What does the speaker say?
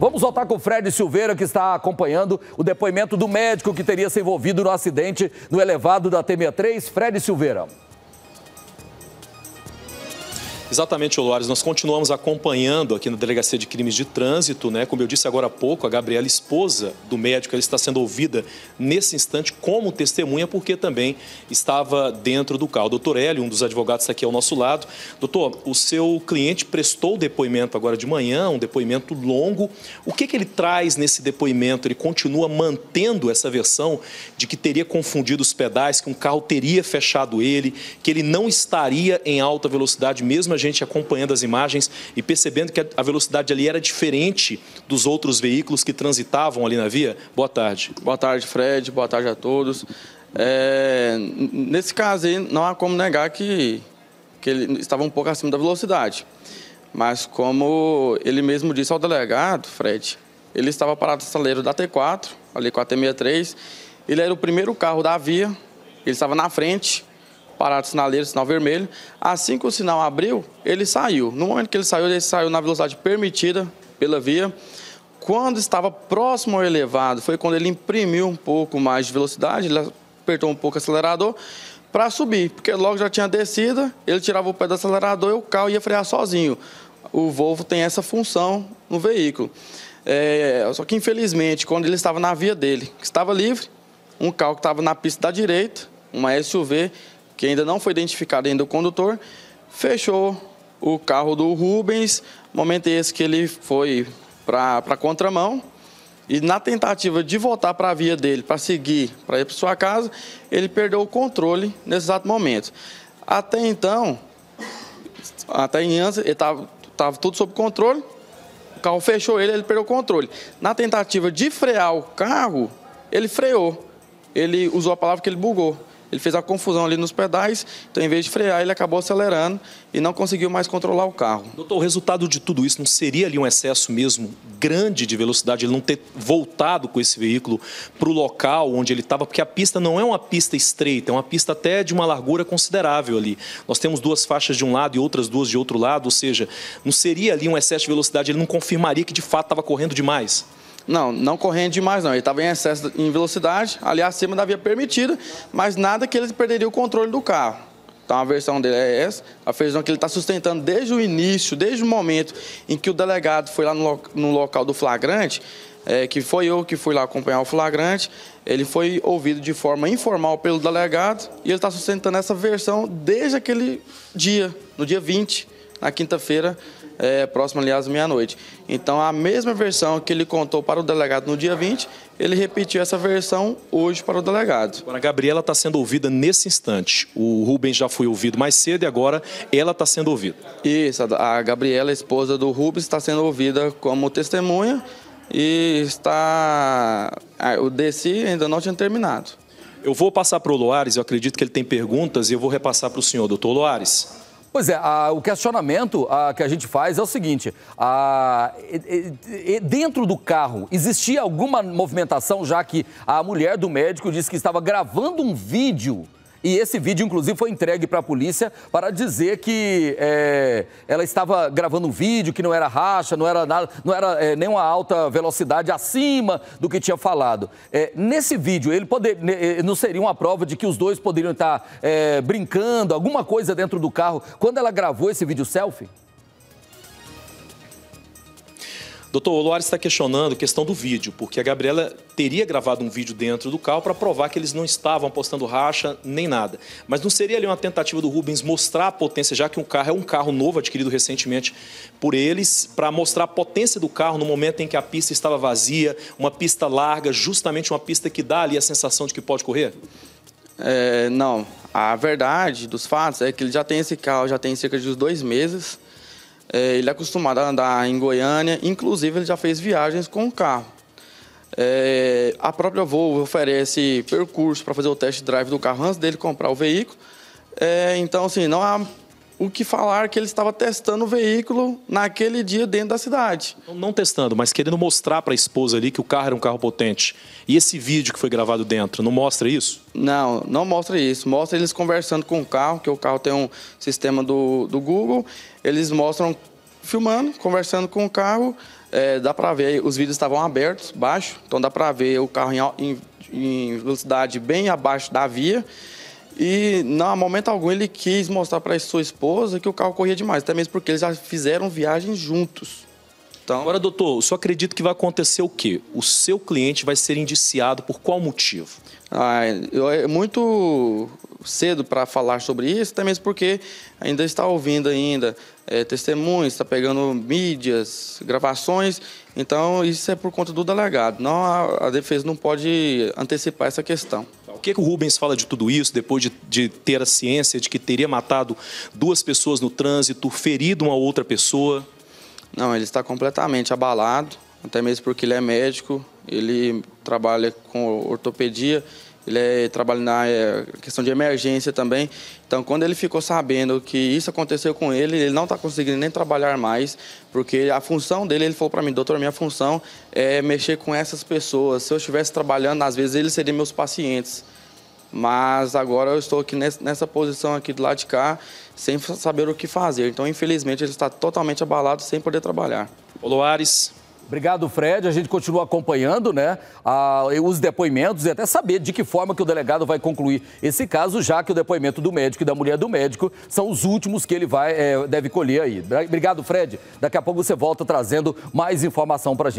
Vamos voltar com o Fred Silveira, que está acompanhando o depoimento do médico que teria se envolvido no acidente no elevado da T63. Fred Silveira. Exatamente, Oloares. Nós continuamos acompanhando aqui na Delegacia de Crimes de Trânsito, né? Como eu disse agora há pouco, a Gabriela, esposa do médico, ela está sendo ouvida nesse instante como testemunha, porque também estava dentro do carro. Doutor Hélio, um dos advogados, está aqui ao nosso lado. Doutor, o seu cliente prestou depoimento agora de manhã, um depoimento longo. O que, que ele traz nesse depoimento? Ele continua mantendo essa versão de que teria confundido os pedais, que um carro teria fechado ele, que ele não estaria em alta velocidade mesmo gente acompanhando as imagens e percebendo que a velocidade ali era diferente dos outros veículos que transitavam ali na via? Boa tarde. Boa tarde, Fred. Boa tarde a todos. É, nesse caso aí, não há como negar que, que ele estava um pouco acima da velocidade. Mas como ele mesmo disse ao delegado, Fred, ele estava parado no estaleiro da T4, ali com a T63. Ele era o primeiro carro da via, ele estava na frente parado sinaleiro, sinal vermelho. Assim que o sinal abriu, ele saiu. No momento que ele saiu, ele saiu na velocidade permitida pela via. Quando estava próximo ao elevado, foi quando ele imprimiu um pouco mais de velocidade, ele apertou um pouco o acelerador para subir, porque logo já tinha descida, ele tirava o pé do acelerador e o carro ia frear sozinho. O Volvo tem essa função no veículo. É, só que infelizmente, quando ele estava na via dele, que estava livre, um carro que estava na pista da direita, uma SUV, que ainda não foi identificado ainda o condutor, fechou o carro do Rubens, momento esse que ele foi para a contramão, e na tentativa de voltar para a via dele, para seguir, para ir para sua casa, ele perdeu o controle nesse exato momento. Até então, até em antes, ele estava tudo sob controle, o carro fechou ele, ele perdeu o controle. Na tentativa de frear o carro, ele freou. Ele usou a palavra que ele bugou. Ele fez a confusão ali nos pedais, então em vez de frear, ele acabou acelerando e não conseguiu mais controlar o carro. Doutor, o resultado de tudo isso não seria ali um excesso mesmo grande de velocidade, ele não ter voltado com esse veículo para o local onde ele estava, porque a pista não é uma pista estreita, é uma pista até de uma largura considerável ali. Nós temos duas faixas de um lado e outras duas de outro lado, ou seja, não seria ali um excesso de velocidade, ele não confirmaria que de fato estava correndo demais? Não, não correndo demais, não. Ele estava em excesso em velocidade, ali acima da via permitida, mas nada que ele perderia o controle do carro. Então a versão dele é essa, a versão que ele está sustentando desde o início, desde o momento em que o delegado foi lá no, no local do flagrante, é, que foi eu que fui lá acompanhar o flagrante, ele foi ouvido de forma informal pelo delegado e ele está sustentando essa versão desde aquele dia, no dia 20, na quinta-feira, é, próximo, aliás, meia-noite. Então, a mesma versão que ele contou para o delegado no dia 20, ele repetiu essa versão hoje para o delegado. Agora, a Gabriela está sendo ouvida nesse instante. O Rubens já foi ouvido mais cedo e agora ela está sendo ouvida. Isso, a Gabriela, esposa do Rubens, está sendo ouvida como testemunha e está. O DC ainda não tinha terminado. Eu vou passar para o Loares, eu acredito que ele tem perguntas e eu vou repassar para o senhor, doutor Loares. Pois é, a, o questionamento a, que a gente faz é o seguinte: a, e, e, dentro do carro existia alguma movimentação, já que a mulher do médico disse que estava gravando um vídeo e esse vídeo, inclusive, foi entregue para a polícia para dizer que é, ela estava gravando um vídeo que não era racha, não era nada, não era é, nenhuma alta velocidade acima do que tinha falado. É, nesse vídeo, ele poder, é, não seria uma prova de que os dois poderiam estar é, brincando, alguma coisa dentro do carro, quando ela gravou esse vídeo selfie? Doutor, o está questionando a questão do vídeo, porque a Gabriela teria gravado um vídeo dentro do carro para provar que eles não estavam apostando racha nem nada. Mas não seria ali uma tentativa do Rubens mostrar a potência, já que o um carro é um carro novo adquirido recentemente por eles, para mostrar a potência do carro no momento em que a pista estava vazia, uma pista larga, justamente uma pista que dá ali a sensação de que pode correr? É, não. A verdade dos fatos é que ele já tem esse carro, já tem cerca de uns dois meses é, ele é acostumado a andar em Goiânia, inclusive ele já fez viagens com o carro. É, a própria Volvo oferece percurso para fazer o test drive do carro antes dele comprar o veículo. É, então, assim, não há o que falar que ele estava testando o veículo naquele dia dentro da cidade. Não testando, mas querendo mostrar para a esposa ali que o carro era um carro potente. E esse vídeo que foi gravado dentro, não mostra isso? Não, não mostra isso. Mostra eles conversando com o carro, que o carro tem um sistema do, do Google. Eles mostram filmando, conversando com o carro. É, dá para ver, os vídeos estavam abertos, baixo, então dá para ver o carro em, em, em velocidade bem abaixo da via. E, na momento algum, ele quis mostrar para sua esposa que o carro corria demais, até mesmo porque eles já fizeram viagens juntos. Então... Agora, doutor, senhor acredita que vai acontecer o quê? O seu cliente vai ser indiciado por qual motivo? Ah, é muito cedo para falar sobre isso, até mesmo porque ainda está ouvindo ainda é, testemunhas, está pegando mídias, gravações. Então, isso é por conta do delegado. Não, a, a defesa não pode antecipar essa questão. Por que, que o Rubens fala de tudo isso depois de, de ter a ciência de que teria matado duas pessoas no trânsito, ferido uma outra pessoa? Não, ele está completamente abalado, até mesmo porque ele é médico, ele trabalha com ortopedia ele é, trabalha na é, questão de emergência também. Então, quando ele ficou sabendo que isso aconteceu com ele, ele não está conseguindo nem trabalhar mais, porque a função dele, ele falou para mim, doutor, minha função é mexer com essas pessoas. Se eu estivesse trabalhando, às vezes eles seriam meus pacientes. Mas agora eu estou aqui nessa posição aqui do lado de cá, sem saber o que fazer. Então, infelizmente, ele está totalmente abalado, sem poder trabalhar. Oloares, Obrigado, Fred. A gente continua acompanhando né, a, os depoimentos e até saber de que forma que o delegado vai concluir esse caso, já que o depoimento do médico e da mulher do médico são os últimos que ele vai, é, deve colher aí. Obrigado, Fred. Daqui a pouco você volta trazendo mais informação para a gente.